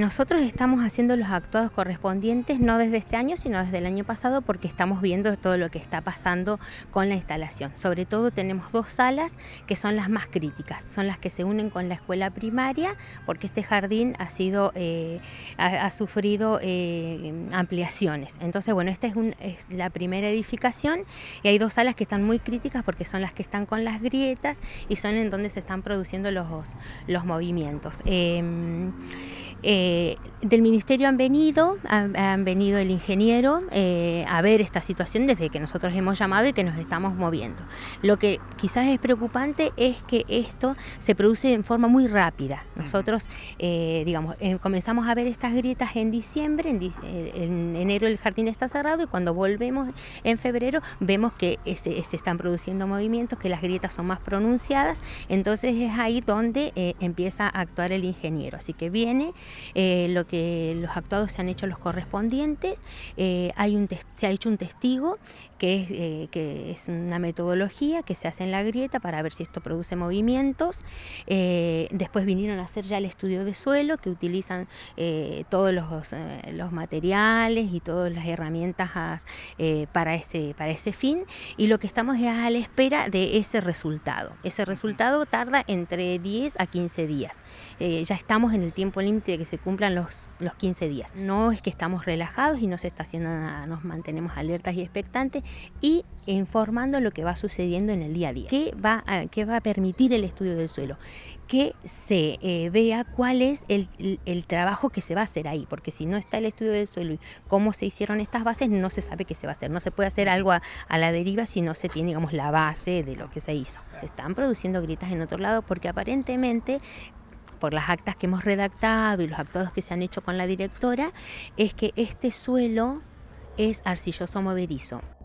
nosotros estamos haciendo los actuados correspondientes no desde este año, sino desde el año pasado, porque estamos viendo todo lo que está pasando con la instalación. Sobre todo tenemos dos salas que son las más críticas, son las que se unen con la escuela primaria, porque este jardín ha sido, eh, ha, sufrido eh, ampliaciones. Entonces, bueno, esta es, la primera edificación y hay dos salas que están muy críticas porque son las que están con las grietas y son en donde se están produciendo los, los movimientos. Em, eh, del ministerio han venido, han, venido el ingeniero eh, a ver esta situación desde que nosotros hemos llamado y que nos estamos moviendo. Lo que quizás es preocupante es que esto se produce en forma muy rápida. Nosotros, eh, digamos, comenzamos a ver estas grietas en diciembre, en, enero el jardín está cerrado y cuando volvemos en febrero vemos que se, se están produciendo movimientos, que las grietas son más pronunciadas, entonces es ahí donde empieza a actuar el ingeniero. Así que viene eh, lo que los actuados se han hecho los correspondientes, eh, hay un se ha hecho un testigo que es, eh, que es una metodología que se hace en la grieta para ver si esto produce movimientos, después vinieron a hacer ya el estudio de suelo que utilizan todos los, materiales y todas las herramientas para, ese, para ese fin y lo que estamos es a la espera de ese resultado. Ese resultado tarda entre 10 a 15 días. ya estamos en el tiempo límite que se cumplan los, los 15 días. No es que estamos relajados y no se está haciendo nada, nos mantenemos alertas y expectantes y informando lo que va sucediendo en el día a día. ¿Qué va a, va a permitir el estudio del suelo? Que se eh, vea cuál es el, trabajo que se va a hacer ahí, porque si no está el estudio del suelo y cómo se hicieron estas bases, no se sabe qué se va a hacer. No se puede hacer algo a, la deriva si no se tiene, digamos, la base de lo que se hizo. Se están produciendo gritas en otro lado porque aparentemente por las actas que hemos redactado y los actuados que se han hecho con la directora, es que este suelo es arcilloso movedizo.